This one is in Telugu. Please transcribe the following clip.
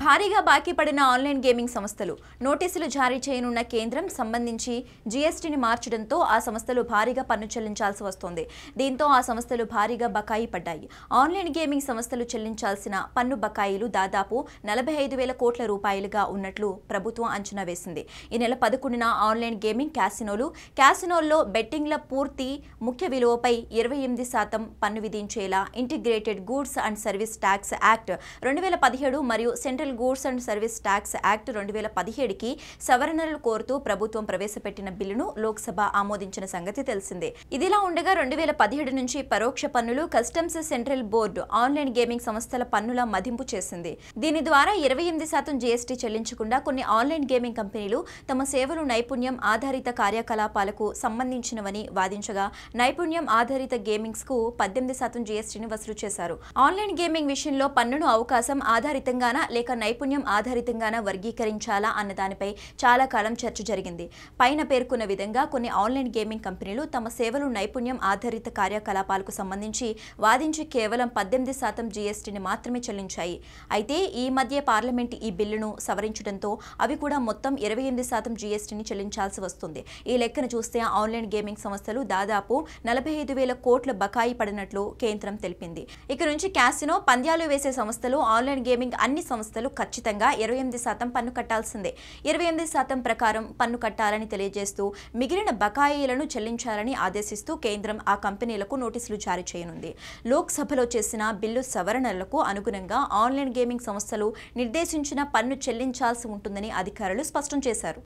భారీగా బాకీ పడిన ఆన్లైన్ గేమింగ్ సంస్థలు నోటీసులు జారీ చేయనున్న కేంద్రం సంబంధించి జీఎస్టీని మార్చడంతో ఆ సంస్థలు భారీగా పన్ను చెల్లించాల్సి వస్తోంది దీంతో ఆ సంస్థలు భారీగా బకాయి పడ్డాయి ఆన్లైన్ గేమింగ్ సంస్థలు చెల్లించాల్సిన పన్ను బకాయిలు దాదాపు నలభై ఐదు వేల కోట్ల రూపాయలుగా ఉన్నట్లు ప్రభుత్వం అంచనా వేసింది ఈ నెల పదకొండున ఆన్లైన్ గేమింగ్ క్యాసినోలు క్యాసినోల్లో బెట్టింగ్ల పూర్తి ముఖ్య విలువపై ఇరవై ఎనిమిది శాతం పన్ను విధించేలా integrated goods and service tax act రెండు వేల పదిహేడు మరియు central central goods and service tax act రెండు వేల పదిహేడుకి సవరణలు కోరుతూ ప్రభుత్వం ప్రవేశపెట్టిన బిల్లును లోక్సభ ఆమోదించిన సంగతి తెలిసిందే ఇదిలా ఉండగా రెండు నుంచి పరోక్ష పన్నులు customs central board online gaming సంస్థల పన్నుల మదింపు చేసింది దీని ద్వారా ఇరవై ఎనిమిది శాతం జీఎస్టీ చెల్లించకుండా కొన్ని ఆన్లైన్ గేమింగ్ కంపెనీలు తమ సేవలు నైపుణ్యం ఆధారిత కార్యకలాపాలకు సంబంధించినవని వాదించగా నైపుణ్యం ఆధారిత గేమింగ్స్ కు పద్దెనిమిది శాతం జీఎస్టీని వసూలు చేశారు ఆన్లైన్ గేమింగ్ విషయంలో పన్నును అవకాశం ఆధారితంగానా లేక నైపుణ్యం ఆధారితంగాన వర్గీకరించాలా అన్న దానిపై చాలా కాలం చర్చ జరిగింది పైన పేర్కొన్న విధంగా కొన్ని ఆన్లైన్ గేమింగ్ కంపెనీలు తమ సేవలు నైపుణ్యం ఆధారిత కార్యకలాపాలకు సంబంధించి వాదించి కేవలం పద్దెనిమిది శాతం జీఎస్టీని మాత్రమే చెల్లించాయి అయితే ఈ మధ్య పార్లమెంట్ ఈ బిల్లును సవరించడంతో అవి కూడా మొత్తం ఇరవై ఎనిమిది శాతం జీఎస్టీని చెల్లించాల్సి వస్తుంది ఈ లెక్కను చూస్తే ఆన్లైన్ గేమింగ్ సంస్థలు దాదాపు నలభై ఐదు వేల కోట్ల బకాయి పడినట్లు కేంద్రం తెలిపింది ఇక నుంచి క్యాసినో పంద్యాలు వేసే సంస్థలు ఆన్లైన్ గేమింగ్ అన్ని సంస్థలు సంస్థలు ఖచ్చితంగా ఇరవై ఎనిమిది శాతం పన్ను కట్టాల్సిందే ఇరవై ఎనిమిది శాతం ప్రకారం పన్ను కట్టాలని తెలియజేస్తూ మిగిలిన బకాయిలను చెల్లించాలని ఆదేశిస్తూ కేంద్రం ఆ కంపెనీలకు నోటీసులు జారీ చేయనుంది లోక్సభలో చేసిన బిల్లు సవరణలకు అనుగుణంగా ఆన్లైన్ గేమింగ్ సంస్థలు నిర్దేశించిన పన్ను చెల్లించాల్సి ఉంటుందని అధికారులు స్పష్టం చేశారు